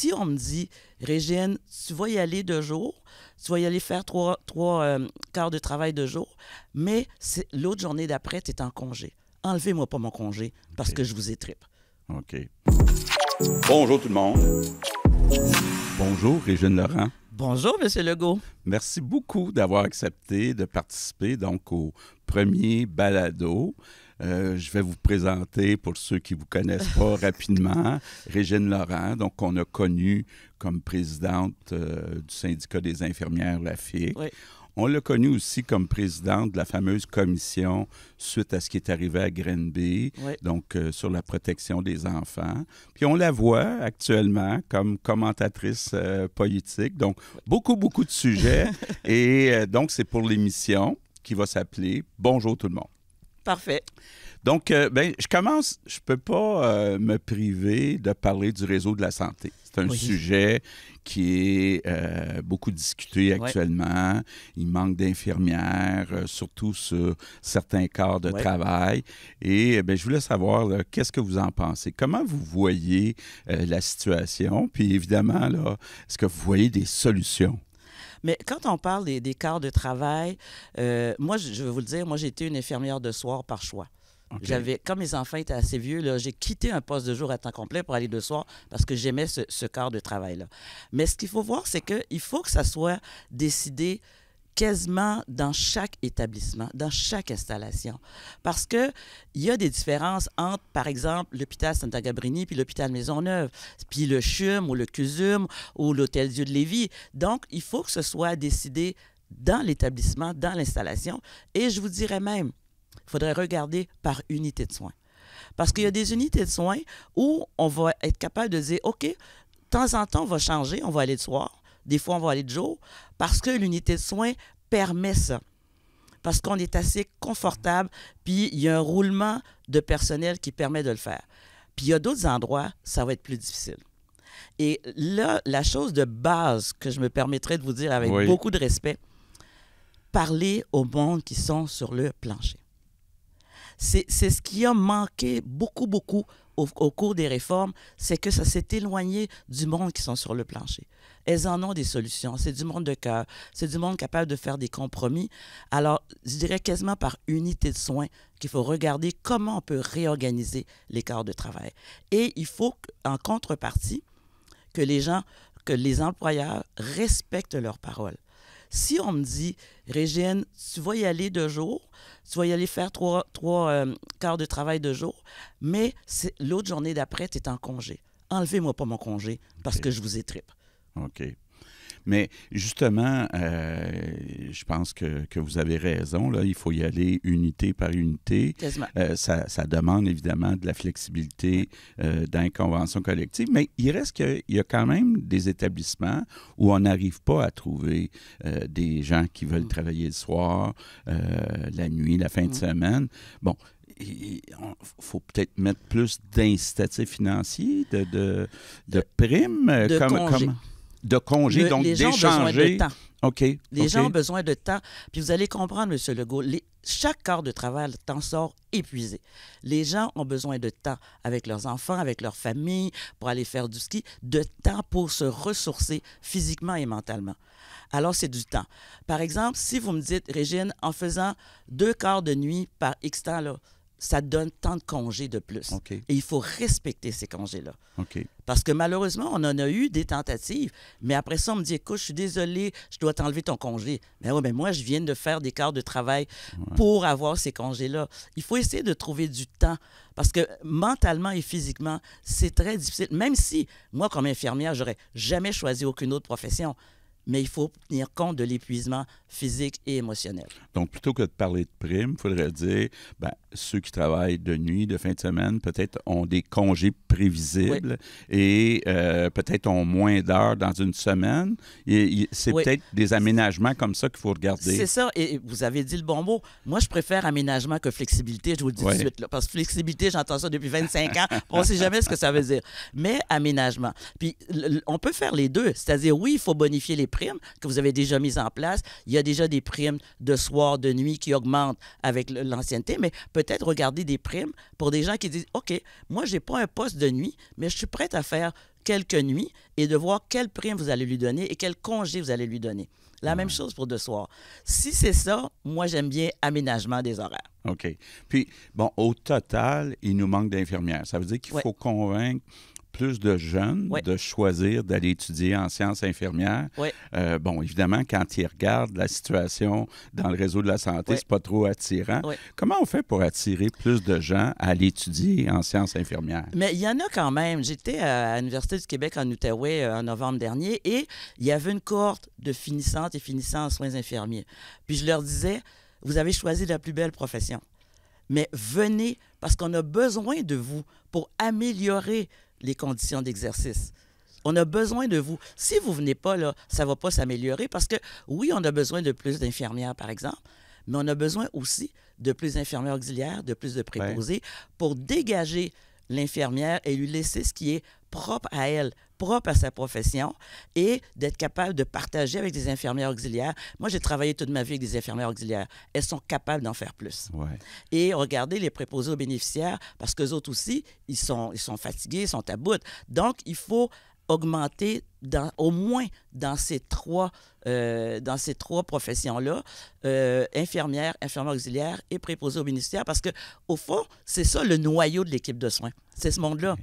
si on me dit, Régine, tu vas y aller deux jours, tu vas y aller faire trois, trois euh, quarts de travail de jours, mais l'autre journée d'après, tu es en congé. Enlevez-moi pas mon congé parce que je vous étripe. OK. Bonjour tout le monde. Bonjour, Régine Laurent. Bonjour, M. Legault. Merci beaucoup d'avoir accepté de participer donc au premier balado. Euh, je vais vous présenter, pour ceux qui ne vous connaissent pas rapidement, Régine Laurent, donc qu'on a connue comme présidente euh, du syndicat des infirmières La On l'a connue aussi comme présidente de la fameuse commission suite à ce qui est arrivé à Grenby, donc euh, sur la protection des enfants. Puis on la voit actuellement comme commentatrice politique, donc beaucoup, beaucoup de sujets. Et donc c'est pour l'émission qui va s'appeler Bonjour tout le monde. Parfait. Donc, euh, ben, je commence, je ne peux pas euh, me priver de parler du réseau de la santé. C'est un sujet qui est euh, beaucoup discuté actuellement. Il manque d'infirmières, surtout sur certains corps de travail. Et ben, je voulais savoir, qu'est-ce que vous en pensez? Comment vous voyez la situation? Puis évidemment, est-ce que vous voyez des solutions? Mais quand on parle des, des quarts de travail, euh, moi, je veux vous le dire, moi, j'ai été une infirmière de soir par choix. J'avais, quand mes enfants étaient assez vieux, j'ai quitté un poste de jour à temps complet pour aller de soir parce que j'aimais ce, ce quart de travail-là. Mais ce qu'il faut voir, c'est qu'il faut que ça soit décidé quasiment dans chaque établissement, dans chaque installation. Parce qu'il y a des différences entre, par exemple, l'hôpital Santa Gabrini puis l'hôpital Maisonneuve, puis le CHUM ou le CUSUM ou l'Hôtel Dieu de Lévis. Donc, il faut que ce soit décidé dans l'établissement, dans l'installation. Et je vous dirais même, il faudrait regarder par unité de soins. Parce qu'il y a des unités de soins où on va être capable de dire, OK, de temps en temps, on va changer, on va aller le soir, des fois, on va aller de jour parce que l'unité de soins permet ça. Parce qu'on est assez confortable, puis il y a un roulement de personnel qui permet de le faire. Puis il y a d'autres endroits, ça va être plus difficile. Et là, la chose de base que je me permettrai de vous dire avec beaucoup de respect, parler au monde qui sont sur le plancher. C'est ce qui a manqué beaucoup, beaucoup au, cours des réformes, c'est que ça s'est éloigné du monde qui sont sur le plancher. Elles en ont des solutions. C'est du monde de cœur. C'est du monde capable de faire des compromis. Alors, je dirais quasiment par unité de soins qu'il faut regarder comment on peut réorganiser les corps de travail. Et il faut, en contrepartie, que les gens, que les employeurs respectent leurs paroles. Si on me dit, Régine, tu vas y aller deux jours, tu vas y aller faire trois, euh, quarts de travail deux jours, mais l'autre journée d'après, tu es en congé. Enlevez-moi pas mon congé parce que je vous étripe. OK. Mais justement, euh, je pense que, vous avez raison. Là, il faut y aller unité par unité. Euh, ça, demande évidemment de la flexibilité euh, dans les conventions collectives, mais il reste qu'il y a quand même des établissements où on n'arrive pas à trouver euh, des gens qui veulent mm. travailler le soir, la nuit, la fin de mm. semaine. Bon, il faut peut-être mettre plus d'incitatifs financiers, de, de, primes. De comme, de congé, donc d'échanger. OK. Les gens ont besoin de temps. Puis vous allez comprendre, M. Legault, les, chaque quart de travail t'en sort épuisé. Les gens ont besoin de temps avec leurs enfants, avec leur famille, pour aller faire du ski, de temps pour se ressourcer physiquement et mentalement. Alors, c'est du temps. Par exemple, si vous me dites, Régine, en faisant deux quarts de nuit par X temps, là, ça donne tant de congés de plus. Et il faut respecter ces congés-là. Parce que malheureusement, on en a eu des tentatives, mais après ça, on me dit écoute, je suis désolé, je dois t'enlever ton congé. Mais ben ouais, mais ben moi, je viens de faire des quarts de travail pour avoir ces congés-là. Il faut essayer de trouver du temps. Parce que mentalement et physiquement, c'est très difficile. Même si, moi, comme infirmière, j'aurais jamais choisi aucune autre profession mais il faut tenir compte de l'épuisement physique et émotionnel. Donc, plutôt que de parler de primes, il faudrait dire, ben, ceux qui travaillent de nuit, de fin de semaine, peut-être ont des congés prévisibles et euh, peut-être ont moins d'heures dans une semaine. c'est peut-être des aménagements comme ça qu'il faut regarder. C'est ça, et vous avez dit le bon mot. Moi, je préfère aménagement que flexibilité, je vous le dis tout de suite, là, parce que flexibilité, j'entends ça depuis 25 ans, on ne sait jamais ce que ça veut dire. Mais aménagement. Puis, on peut faire les deux, c'est-à-dire, oui, il faut bonifier les primes que vous avez déjà mises en place. Il y a déjà des primes de soir, de nuit qui augmentent avec l'ancienneté, mais peut-être regarder des primes pour des gens qui disent, OK, moi, je n'ai pas un poste de nuit, mais je suis prête à faire quelques nuits et de voir quelles prime vous allez lui donner et quel congé vous allez lui donner. La même ah. chose pour de soir. Si c'est ça, moi, j'aime bien aménagement des horaires. OK. Puis, bon, au total, il nous manque d'infirmières. Ça veut dire qu'il faut convaincre plus de jeunes de choisir d'aller étudier en sciences infirmières. Euh, bon, évidemment, quand ils regardent la situation dans le réseau de la santé, c'est pas trop attirant. Comment on fait pour attirer plus de gens à aller étudier en sciences infirmières? Mais il y en a quand même. J'étais à l'Université du Québec en Outaouais euh, en novembre dernier et il y avait une cohorte de finissantes et finissants en soins infirmiers. Puis je leur disais, vous avez choisi la plus belle profession mais venez parce qu'on a besoin de vous pour améliorer les conditions d'exercice. On a besoin de vous. Si vous venez pas, là, ça va pas s'améliorer parce que, oui, on a besoin de plus d'infirmières, par exemple, mais on a besoin aussi de plus d'infirmières auxiliaires, de plus de préposés pour dégager l'infirmière et lui laisser ce qui est propre à elle, propre à sa profession et d'être capable de partager avec des infirmières auxiliaires. Moi, j'ai travaillé toute ma vie avec des infirmières auxiliaires. Elles sont capables d'en faire plus. Et regardez les préposés aux bénéficiaires, parce qu'eux autres aussi, ils sont, ils sont fatigués, ils sont à bout. Donc, il faut augmenter dans, au moins dans ces trois, euh, dans ces trois professions-là, euh, infirmières, infirmières auxiliaires et préposés aux bénéficiaires, parce que au fond, c'est ça le noyau de l'équipe de soins. C'est ce monde-là.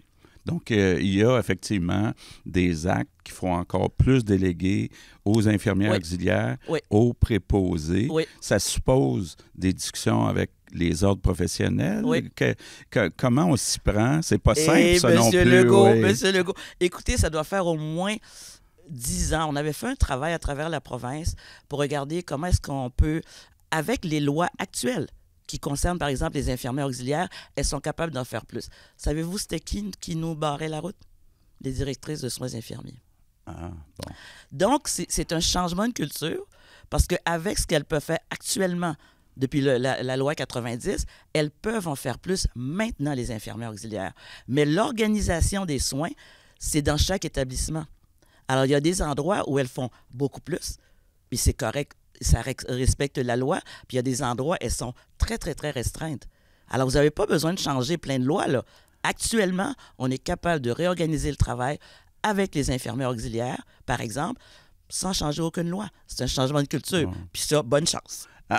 Donc, euh, il y a effectivement des actes qui font encore plus déléguer aux infirmières auxiliaires, aux préposés. Ça suppose des discussions avec les ordres professionnels. comment on s'y prend? C'est pas simple, eh, ça Monsieur Legault, Monsieur Legault, écoutez, ça doit faire au moins dix ans. On avait fait un travail à travers la province pour regarder comment est-ce qu'on peut, avec les lois actuelles, qui concerne par exemple les infirmières auxiliaires, elles sont capables d'en faire plus. Savez-vous, c'était qui qui nous barrait la route Les directrices de soins infirmiers. Ah, Donc, c'est un changement de culture parce qu'avec ce qu'elles peuvent faire actuellement depuis la, la, loi 90, elles peuvent en faire plus maintenant, les infirmières auxiliaires. Mais l'organisation des soins, c'est dans chaque établissement. Alors, il y a des endroits où elles font beaucoup plus, puis c'est correct ça respecte la loi. Puis il y a des endroits, elles sont très, très, très restreintes. Alors, vous n'avez pas besoin de changer plein de lois, là. Actuellement, on est capable de réorganiser le travail avec les infirmières auxiliaires, par exemple, sans changer aucune loi. C'est un changement de culture. Puis ça, bonne chance.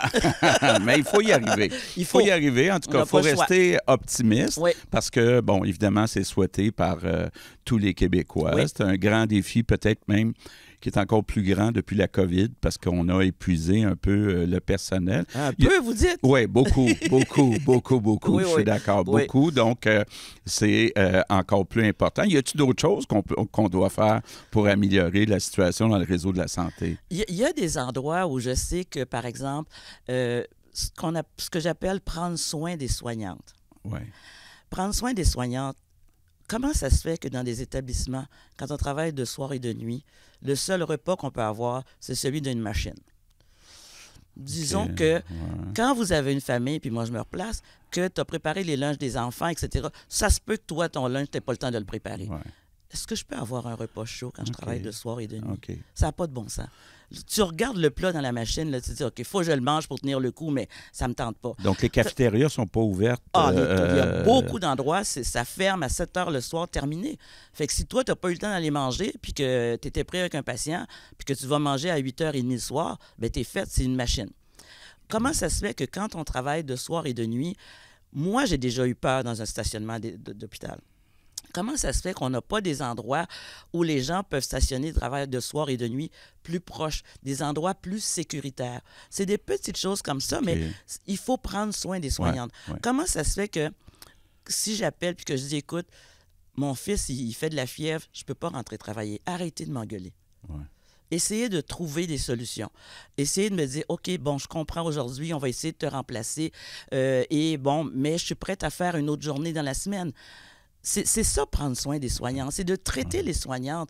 Mais il faut y arriver. Il faut, y arriver. En tout cas, il faut rester optimiste parce que, bon, évidemment, c'est souhaité par euh, tous les Québécois. C'est un grand défi, peut-être même qui est encore plus grand depuis la COVID parce qu'on a épuisé un peu euh, le personnel. Un peu, vous dites? Oui, beaucoup, beaucoup, beaucoup, beaucoup. je suis d'accord, beaucoup. Donc, euh, c'est encore plus important. Y a-t-il d'autres choses qu'on qu'on doit faire pour améliorer la situation dans le réseau de la santé? Il y, a des endroits où je sais que, par exemple, euh, ce, a, ce que j'appelle prendre soin des soignantes. Prendre soin des soignantes, comment ça se fait que dans des établissements, quand on travaille de soir et de nuit, le seul repas qu'on peut avoir, c'est celui d'une machine? Disons que quand vous avez une famille, puis moi je me replace, que tu as préparé les lunchs des enfants, etc., ça se peut que toi, ton lunch, tu pas le temps de le préparer est-ce que je peux avoir un repas chaud quand je travaille de soir et de nuit? Ça n'a pas de bon sens. Tu regardes le plat dans la machine, là, tu te dis, OK, il faut que je le mange pour tenir le coup, mais ça ne me tente pas. Donc, les cafétérias ne sont pas ouvertes? Ah, euh, il y a euh, beaucoup d'endroits, ça ferme à 7 heures le soir, terminé. Fait que si toi, tu n'as pas eu le temps d'aller manger, puis que tu étais prêt avec un patient, puis que tu vas manger à 8h30 le soir, bien, tu es fait, c'est une machine. Comment ça se fait que quand on travaille de soir et de nuit, moi, j'ai déjà eu peur dans un stationnement d'hôpital comment ça se fait qu'on n'a pas des endroits où les gens peuvent stationner, de travail de soir et de nuit plus proches, des endroits plus sécuritaires? C'est des petites choses comme ça, mais il faut prendre soin des soignantes. Comment ça se fait que si j'appelle puis que je dis, écoute, mon fils, il, fait de la fièvre, je ne peux pas rentrer travailler. Arrêtez de m'engueuler. Essayez de trouver des solutions. Essayez de me dire, OK, bon, je comprends aujourd'hui, on va essayer de te remplacer. Euh, et bon, mais je suis prête à faire une autre journée dans la semaine. C'est ça, prendre soin des soignants. C'est de traiter les soignantes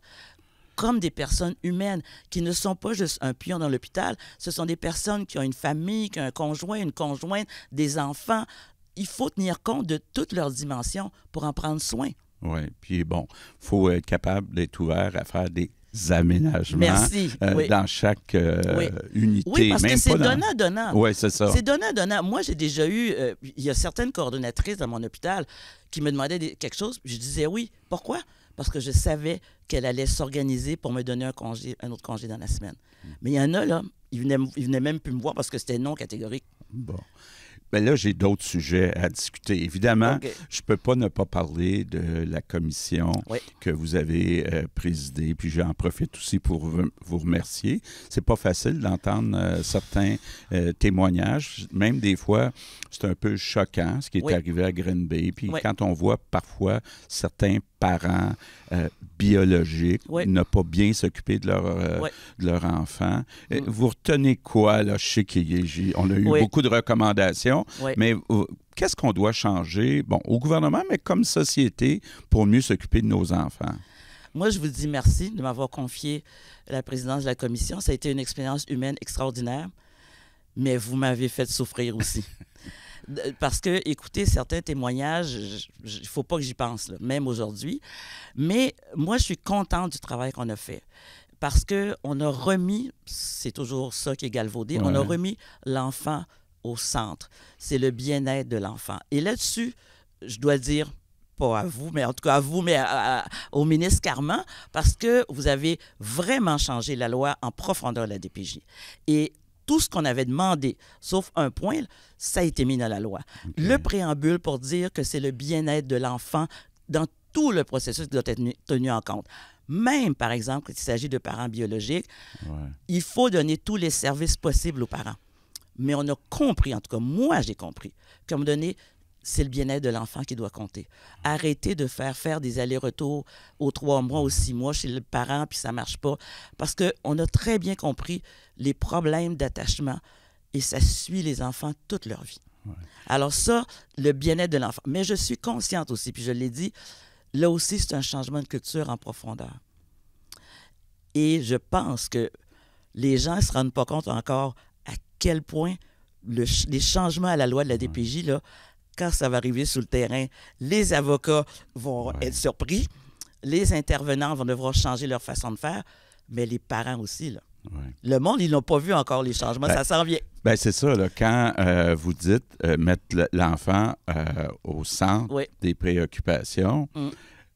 comme des personnes humaines qui ne sont pas juste un pion dans l'hôpital. Ce sont des personnes qui ont une famille, qui ont un conjoint, une conjointe, des enfants. Il faut tenir compte de toutes leurs dimensions pour en prendre soin. Oui, puis bon, il faut être capable d'être ouvert à faire des aménagements euh, dans chaque euh, unité. Oui, parce que c'est donnant-donnant. Oui, c'est ça. C'est donnant-donnant. Moi, j'ai déjà eu... Euh, il y a certaines coordonnatrices dans mon hôpital qui me demandaient quelque chose. Je disais oui. Pourquoi? Parce que je savais qu'elle allait s'organiser pour me donner un, congé, un autre congé dans la semaine. Mais il y en a, là, ils venaient, ils venaient même plus me voir parce que c'était non catégorique. Bon. Mais ben là, j'ai d'autres sujets à discuter. Évidemment, je ne peux pas ne pas parler de la commission que vous avez euh, présidée, puis j'en profite aussi pour vous remercier. C'est pas facile d'entendre euh, certains euh, témoignages. Même des fois, c'est un peu choquant ce qui est arrivé à Green Bay. Puis quand on voit parfois certains parents euh, biologiques, ne pas bien s'occuper de leur, euh, enfant. Mm. Vous retenez quoi, là? chez On On a eu beaucoup de recommandations, mais qu'est-ce qu'on doit changer, bon, au gouvernement, mais comme société, pour mieux s'occuper de nos enfants? Moi, je vous dis merci de m'avoir confié la présidence de la commission. Ça a été une expérience humaine extraordinaire, mais vous m'avez fait souffrir aussi. parce que écoutez, certains témoignages, il faut pas que j'y pense, même aujourd'hui. Mais moi, je suis contente du travail qu'on a fait parce que on a remis, c'est toujours ça qui est galvaudé, on a remis l'enfant au centre. C'est le bien-être de l'enfant. Et là-dessus, je dois dire pas à vous, mais en tout cas à vous, mais au ministre Carman, parce que vous avez vraiment changé la loi en profondeur de la DPJ. Et tout ce qu'on avait demandé, sauf un point, ça a été mis dans la loi. Le préambule pour dire que c'est le bien-être de l'enfant dans tout le processus doit être tenu, en compte. Même, par exemple, s'il il s'agit de parents biologiques, il faut donner tous les services possibles aux parents. Mais on a compris, en tout cas, moi, j'ai compris, qu'à me donner c'est le bien-être de l'enfant qui doit compter. Arrêtez de faire faire des allers-retours aux trois mois, aux six mois chez le parent, puis ça marche pas. Parce qu'on a très bien compris les problèmes d'attachement et ça suit les enfants toute leur vie. Alors ça, le bien-être de l'enfant. Mais je suis consciente aussi, puis je l'ai dit, là aussi, c'est un changement de culture en profondeur. Et je pense que les gens ne se rendent pas compte encore à quel point le, les changements à la loi de la DPJ, là, quand ça va arriver sur le terrain, les avocats vont être surpris, les intervenants vont devoir changer leur façon de faire, mais les parents aussi. Là. Le monde, ils n'ont pas vu encore les changements, ben, ça s'en vient. Ben c'est ça, là, quand euh, vous dites euh, mettre l'enfant euh, au centre des préoccupations, mm.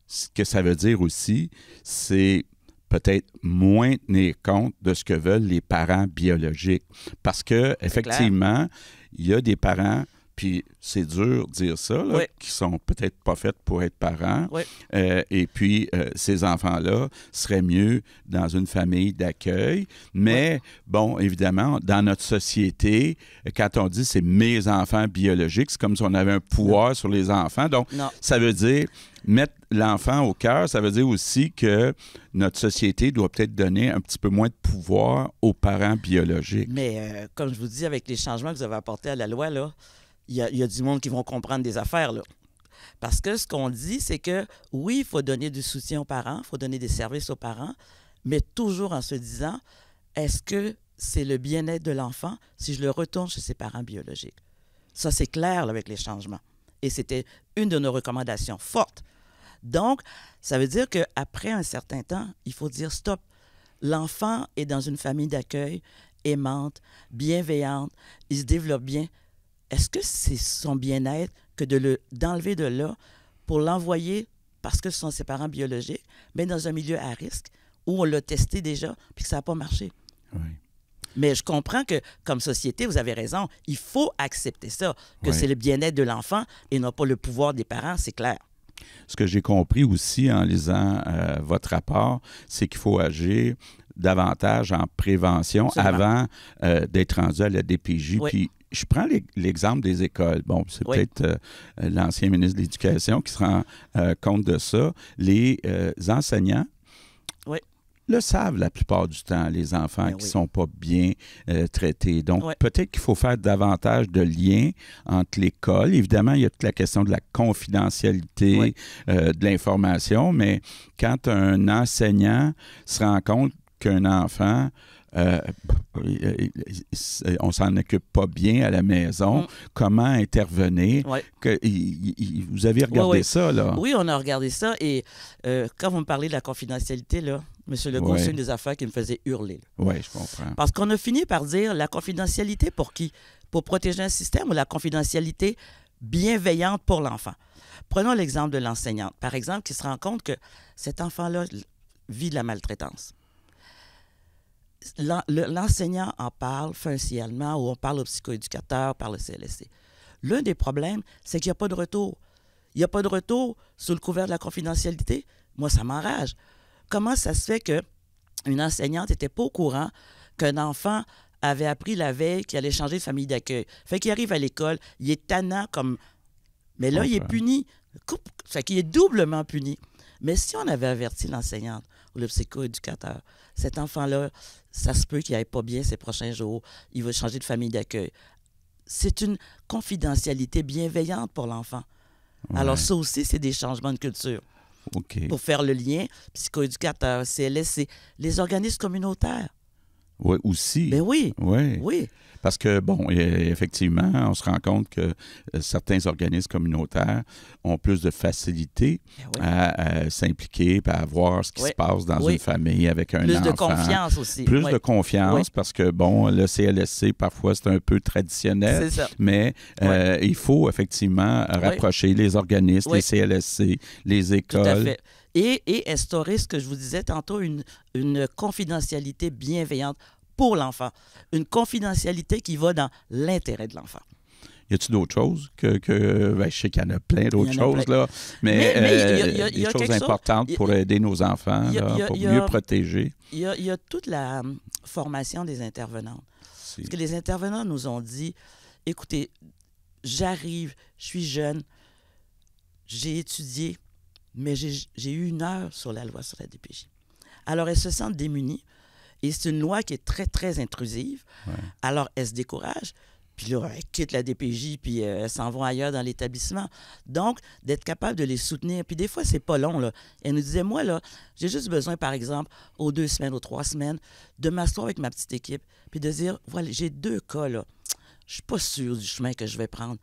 ce que ça veut dire aussi, c'est peut-être moins tenir compte de ce que veulent les parents biologiques. Parce que, effectivement, il y a des parents puis c'est dur de dire ça, là, qui sont peut-être pas faites pour être parents. Euh, et puis euh, ces enfants-là seraient mieux dans une famille d'accueil. Mais bon, évidemment, dans notre société, quand on dit c'est mes enfants biologiques, c'est comme si on avait un pouvoir sur les enfants. Donc ça veut dire mettre l'enfant au cœur, ça veut dire aussi que notre société doit peut-être donner un petit peu moins de pouvoir aux parents biologiques. Mais euh, comme je vous dis, avec les changements que vous avez apportés à la loi, là, il y a, y a, du monde qui vont comprendre des affaires, là. Parce que ce qu'on dit, c'est que oui, il faut donner du soutien aux parents, il faut donner des services aux parents, mais toujours en se disant, est-ce que c'est le bien-être de l'enfant si je le retourne chez ses parents biologiques? Ça, c'est clair avec les changements. Et c'était une de nos recommandations fortes. Donc, ça veut dire qu'après un certain temps, il faut dire stop. L'enfant est dans une famille d'accueil aimante, bienveillante, il se développe bien. Est-ce que c'est son bien-être que de d'enlever de là pour l'envoyer parce que ce sont ses parents biologiques, mais dans un milieu à risque où on l'a testé déjà puis que ça n'a pas marché? Oui. Mais je comprends que, comme société, vous avez raison, il faut accepter ça, que c'est le bien-être de l'enfant et non pas le pouvoir des parents, c'est clair. Ce que j'ai compris aussi en lisant euh, votre rapport, c'est qu'il faut agir davantage en prévention avant euh, d'être rendu à la DPJ je prends l'exemple des écoles. Bon, c'est peut-être euh, euh, l'ancien ministre de l'Éducation qui se rend euh, compte de ça. Les enseignants le savent la plupart du temps, les enfants ben qui ne sont pas bien traités. Donc, peut-être qu'il faut faire davantage de liens entre l'école. Évidemment, il y a toute la question de la confidentialité de l'information, mais quand un enseignant se rend compte qu'un enfant euh, on s'en occupe pas bien à la maison. Mm. Comment intervenir? vous avez regardé ça, là? Oui, on a regardé ça. Et euh, quand vous me parlez de la confidentialité, là, M. le Conseil des affaires qui me faisait hurler. Oui, je comprends. Parce qu'on a fini par dire la confidentialité pour qui? Pour protéger un système ou la confidentialité bienveillante pour l'enfant? Prenons l'exemple de l'enseignante, par exemple, qui se rend compte que cet enfant-là vit de la maltraitance l'enseignant en parle facialement ou on parle au psychoéducateur par le CLSC. L'un des problèmes, c'est qu'il n'y a pas de retour. Il n'y a pas de retour sous le couvert de la confidentialité. Moi, ça m'enrage. Comment ça se fait qu'une enseignante n'était pas au courant qu'un enfant avait appris la veille qu'il allait changer de famille d'accueil. Fait qu'il arrive à l'école, il est tannant comme... Mais là, il est puni. Fait qu'il est doublement puni. Mais si on avait averti l'enseignante ou le psychoéducateur, cet enfant-là, ça se peut qu'il n'aille pas bien ces prochains jours, il va changer de famille d'accueil. C'est une confidentialité bienveillante pour l'enfant. Alors ça aussi, c'est des changements de culture. Pour faire le lien, psychoéducateur, c'est les organismes communautaires. Oui, aussi. Mais ben oui. Ouais. Oui. Parce que, bon, e, effectivement, on se rend compte que euh, certains organismes communautaires ont plus de facilité ben à, s'impliquer s'impliquer, à voir ce qui se passe dans une famille avec un plus Plus de confiance aussi. Plus de confiance parce que, bon, le CLSC, parfois, c'est un peu traditionnel. Ça. Mais euh, il faut effectivement rapprocher les organismes, les CLSC, les écoles. Tout à fait. Et, instaurer ce que je vous disais tantôt, une confidentialité bienveillante pour l'enfant, une confidentialité qui va dans l'intérêt de l'enfant. Y a-t-il d'autres choses que, que ben, je sais qu'il y en a plein d'autres choses là, mais, euh, il y a, des choses importantes pour aider nos enfants pour mieux protéger. Il y, a toute la hum, formation des intervenants. Parce que les intervenants nous ont dit, écoutez, j'arrive, je suis jeune, j'ai étudié, mais j'ai eu une heure sur la loi sur la DPJ. Alors, elles se sentent démunies et c'est une loi qui est très, très intrusive. Alors, elle se décourage. Puis là, elles quittent la DPJ, puis euh, elles s'en vont ailleurs dans l'établissement. Donc, d'être capable de les soutenir. Puis des fois, c'est pas long. Là. Elle nous disait, moi, là, j'ai juste besoin, par exemple, aux deux semaines, aux trois semaines, de m'asseoir avec ma petite équipe, puis de dire, voilà, j'ai deux cas, là. Je suis pas sûr du chemin que je vais prendre.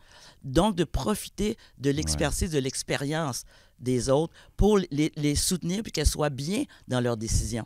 Donc, de profiter de l'expertise, de l'expérience des autres pour les, les soutenir, puis qu'elles soient bien dans leurs décisions.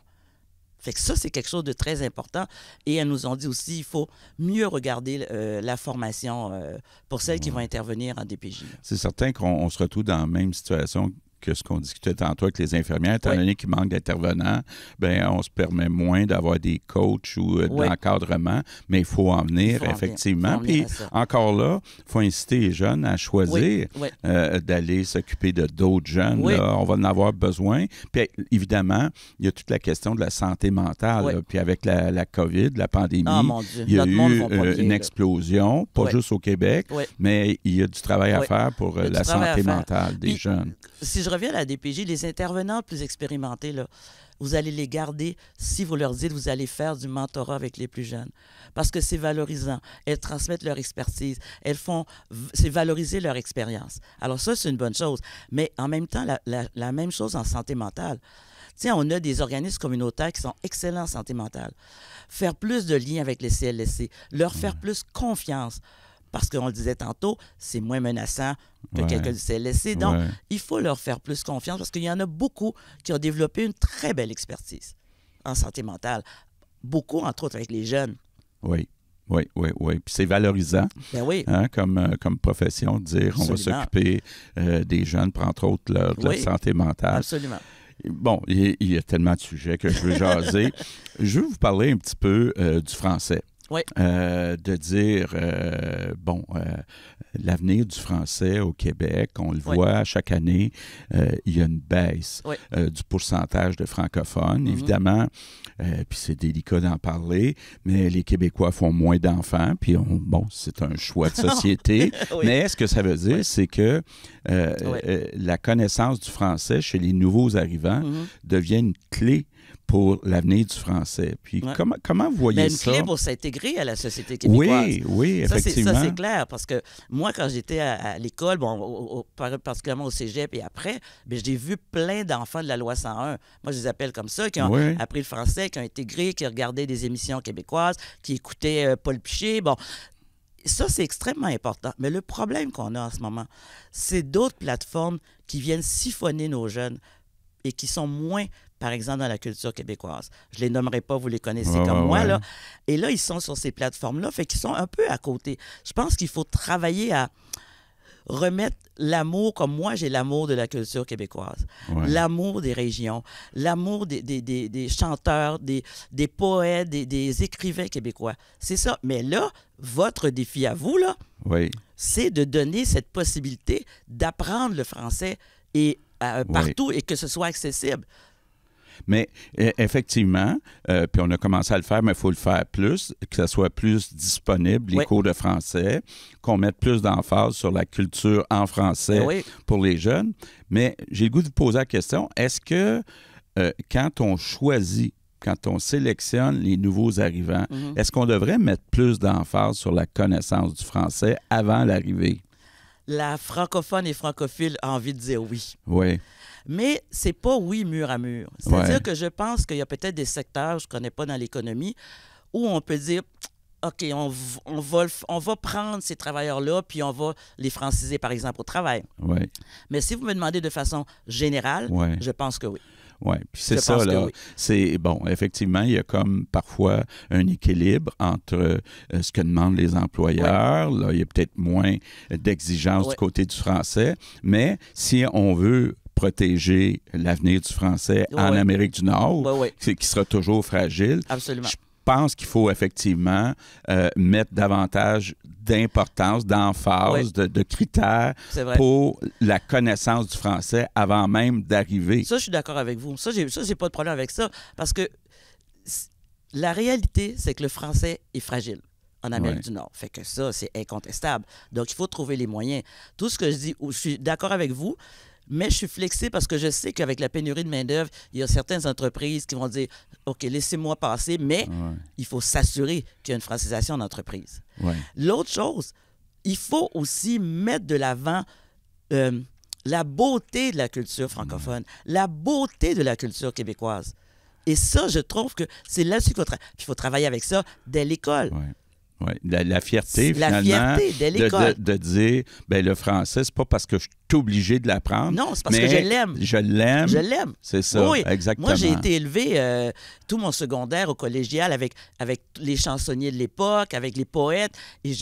Fait ça, c'est quelque chose de très important. Et elles nous ont dit aussi, il faut mieux regarder euh, la formation euh, pour celles qui vont intervenir en DPJ. C'est certain qu'on se retrouve dans la même situation ce qu'on discutait tantôt avec les infirmières, étant donné qu'il manque d'intervenants, ben on se permet moins d'avoir des coachs ou euh, d'encadrement, de mais il faut en venir, effectivement. Puis encore là, il faut inciter les jeunes à choisir euh, d'aller s'occuper de d'autres jeunes. on va en avoir besoin. Puis évidemment, il y a toute la question de la santé mentale. puis avec la, COVID, la pandémie, ah, il y a eu euh, une explosion, pas juste au Québec, mais il y a du travail à faire pour la santé mentale des jeunes. Si je la DPJ, les intervenants plus expérimentés, là, vous allez les garder si vous leur dites vous allez faire du mentorat avec les plus jeunes. Parce que c'est valorisant. Elles transmettent leur expertise. Elles font, c'est valoriser leur expérience. Alors ça, c'est une bonne chose. Mais en même temps, la, la même chose en santé mentale. Tiens, on a des organismes communautaires qui sont excellents en santé mentale. Faire plus de liens avec les CLSC, leur faire plus confiance, parce qu'on le disait tantôt, c'est moins menaçant que quelqu'un s'est laissé Donc, il faut leur faire plus confiance parce qu'il y en a beaucoup qui ont développé une très belle expertise en santé mentale. Beaucoup, entre autres, avec les jeunes. Oui. Oui, oui, oui. Puis c'est valorisant ben oui. Hein, euh, comme, profession de dire on va s'occuper euh, des jeunes, pour, entre autres leur, santé mentale. Absolument. Bon, il y, a tellement de sujets que je veux jaser. je veux vous parler un petit peu euh, du français. Euh, de dire, euh, bon, euh, l'avenir du français au Québec, on le voit chaque année, il y a une baisse du pourcentage de francophones, mm-hmm. évidemment, puis c'est délicat d'en parler, mais les Québécois font moins d'enfants, puis bon, c'est un choix de société, mais ce que ça veut dire, c'est que la connaissance du français chez les nouveaux arrivants mm-hmm. devient une clé pour l'avenir du français. Puis comment, comment vous voyez une clé pour s'intégrer à la société québécoise. Oui, oui, effectivement. Ça, c'est clair, parce que moi, quand j'étais à, l'école, bon, particulièrement au cégep et après, ben, j'ai vu plein d'enfants de la loi 101, moi je les appelle comme ça, qui ont appris le français, qui ont intégré, qui regardaient des émissions québécoises, qui écoutaient euh, Paul Piché. Bon, ça, c'est extrêmement important. Mais le problème qu'on a en ce moment, c'est d'autres plateformes qui viennent siphonner nos jeunes et qui sont moins par exemple, dans la culture québécoise. Je les nommerai pas, vous les connaissez comme moi. Là. Et là, ils sont sur ces plateformes-là, fait qu'ils sont un peu à côté. Je pense qu'il faut travailler à remettre l'amour, comme moi j'ai l'amour de la culture québécoise, l'amour des régions, l'amour des, des, chanteurs, des, des poètes, des, écrivains québécois. C'est ça. Mais là, votre défi à vous, là, oui. c'est de donner cette possibilité d'apprendre le français et euh, partout et que ce soit accessible. Mais e, effectivement, euh, puis on a commencé à le faire, mais il faut le faire plus, que ce soit plus disponible, les cours de français, qu'on mette plus d'emphase sur la culture en français ben pour les jeunes. Mais j'ai le goût de vous poser la question, est-ce que euh, quand on choisit quand on sélectionne les nouveaux arrivants, mm-hmm. est-ce qu'on devrait mettre plus d'emphase sur la connaissance du français avant l'arrivée? La francophone et francophile a envie de dire oui. Oui. Mais c'est pas oui mur à mur. C'est-à-dire que je pense qu'il y a peut-être des secteurs, je ne connais pas dans l'économie, où on peut dire OK, on, on, va, on va prendre ces travailleurs-là, puis on va les franciser, par exemple, au travail. Mais si vous me demandez de façon générale, je pense que oui. Oui, puis c'est ça, là. C'est bon, effectivement, il y a comme parfois un équilibre entre euh, ce que demandent les employeurs. Là, il y a peut-être moins d'exigence du côté du français, mais si on veut protéger l'avenir du français en Amérique du Nord, c'est qui sera toujours fragile. Je pense qu'il faut effectivement euh, mettre davantage d'importance, d'emphase, de, de, critères pour la connaissance du français avant même d'arriver. Ça, je suis d'accord avec vous. Ça, j'ai pas de problème avec ça parce que la réalité, c'est que le français est fragile en Amérique du Nord. Fait que ça, c'est incontestable. Donc, il faut trouver les moyens. Tout ce que je dis, je suis d'accord avec vous, mais je suis flexé parce que je sais qu'avec la pénurie de main-d'œuvre, il y a certaines entreprises qui vont dire OK, laissez-moi passer, mais il faut s'assurer qu'il y a une francisation d'entreprise. L'autre chose, il faut aussi mettre de l'avant euh, la beauté de la culture francophone, la beauté de la culture québécoise. Et ça, je trouve que c'est là-dessus qu'il faut travailler avec ça dès l'école la, fierté, de, de, de, dire, ben, le français, c'est pas parce que je suis obligé de l'apprendre. Non, c'est parce que je l'aime. Je l'aime. Je l'aime. C'est ça, exactement. Moi, j'ai été élevé euh, tout mon secondaire au collégial avec, avec les chansonniers de l'époque, avec les poètes, et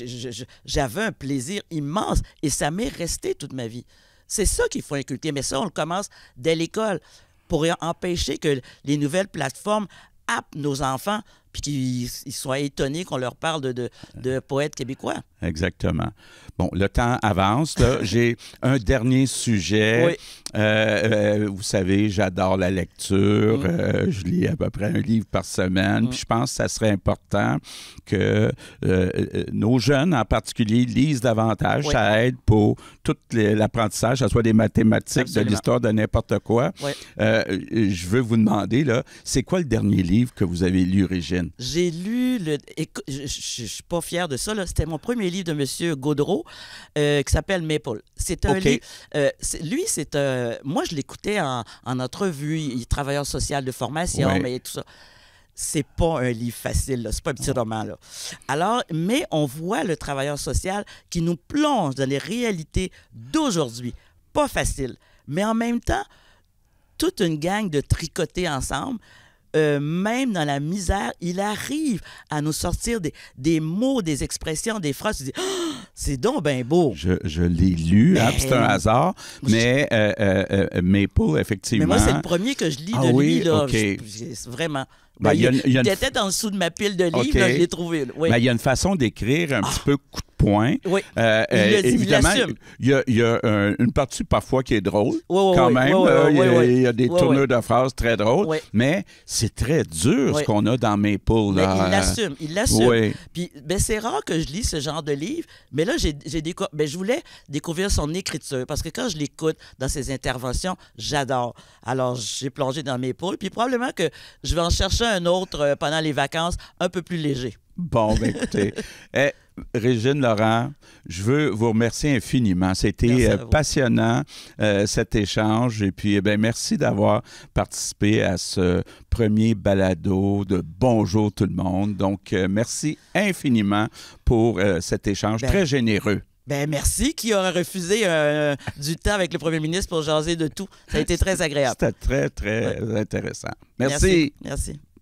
j'avais un plaisir immense, et ça m'est resté toute ma vie. C'est ça qu'il faut inculquer, mais ça, on le commence dès l'école pour empêcher que les nouvelles plateformes happent nos enfants puis qu'ils soient étonnés qu'on leur parle de, de, poètes québécois. Exactement. Bon, le temps avance. J'ai un dernier sujet. Euh, euh, vous savez, j'adore la lecture. Mm. Euh, je lis à peu près un livre par semaine. Mm. je pense que ça serait important que nos jeunes, en particulier, lisent davantage. Ça aide pour tout l'apprentissage, que ce soit des mathématiques, de l'histoire, de n'importe quoi. je veux vous demander, là, c'est quoi le dernier livre que vous avez lu, Régine? J'ai lu, le, je ne suis pas fier de ça, c'était mon premier livre de M. Gaudreau euh, qui s'appelle Maple. C'est un livre. Euh, lui, c'est. un... Euh, moi, je l'écoutais en, entrevue, il est travailleur social de formation, mais tout ça c'est pas un livre facile, c'est pas un petit roman. Là. Alors, mais on voit le travailleur social qui nous plonge dans les réalités d'aujourd'hui. Pas facile, mais en même temps, toute une gang de tricotés ensemble euh, même dans la misère, il arrive à nous sortir des, mots, des expressions, des phrases. Ah, c'est donc bien beau. Je, je l'ai lu, hein, ben, c'est un hasard, mais, je... Euh, euh, effectivement. Mais moi, c'est le premier que je lis ah de lui, vraiment. Ben, ben, il, y a, il était en dessous de ma pile de livres, je l'ai trouvé. il y a une façon d'écrire un ah. petit peu point. Euh, euh, il évidemment, il y a, une partie parfois qui est drôle, quand même. il, y a, des tourneurs de phrases très drôles, mais c'est très dur ce qu'on a dans Maple. Là. Mais il l'assume, il l'assume. Ben, c'est rare que je lis ce genre de livre, mais là, j'ai, Mais ben, je voulais découvrir son écriture parce que quand je l'écoute dans ses interventions, j'adore. Alors, j'ai plongé dans mes poules, puis probablement que je vais en chercher un autre euh, pendant les vacances, un peu plus léger. Bon, ben, écoutez. Eh, Régine Laurent, je veux vous remercier infiniment. C'était euh, passionnant euh, cet échange et puis eh ben, merci d'avoir participé à ce premier balado de Bonjour tout le monde. Donc euh, merci infiniment pour cet échange ben, très généreux. Ben merci qui aura refusé du temps avec le premier ministre pour jaser de tout. Ça a été très agréable. C'était très très intéressant. merci. merci.